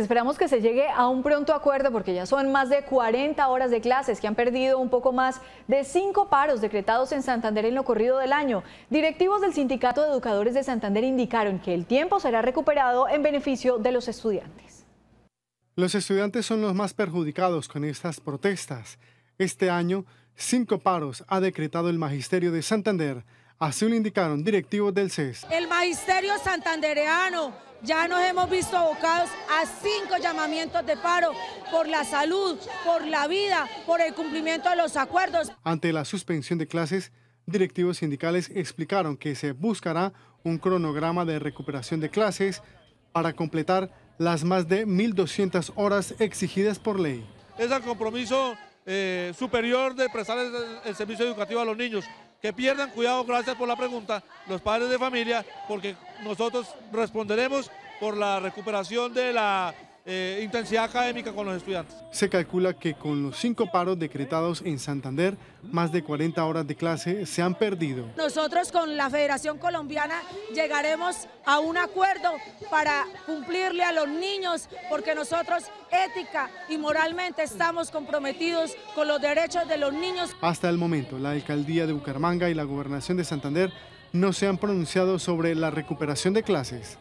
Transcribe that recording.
Esperamos que se llegue a un pronto acuerdo porque ya son más de 40 horas de clases que han perdido un poco más de cinco paros decretados en Santander en lo corrido del año. Directivos del Sindicato de Educadores de Santander indicaron que el tiempo será recuperado en beneficio de los estudiantes. Los estudiantes son los más perjudicados con estas protestas. Este año, cinco paros ha decretado el Magisterio de Santander. Así lo indicaron directivos del CES. El Magisterio santandereano ya nos hemos visto abocados a cinco llamamientos de paro por la salud, por la vida, por el cumplimiento de los acuerdos. Ante la suspensión de clases, directivos sindicales explicaron que se buscará un cronograma de recuperación de clases para completar las más de 1.200 horas exigidas por ley. Es el compromiso eh, superior de prestar el servicio educativo a los niños que pierdan cuidado, gracias por la pregunta, los padres de familia, porque nosotros responderemos por la recuperación de la eh, intensidad académica con los estudiantes. Se calcula que con los cinco paros decretados en Santander, más de 40 horas de clase se han perdido. Nosotros con la Federación Colombiana llegaremos a un acuerdo para cumplirle a los niños, porque nosotros ética y moralmente estamos comprometidos con los derechos de los niños. Hasta el momento, la alcaldía de Bucaramanga y la gobernación de Santander no se han pronunciado sobre la recuperación de clases.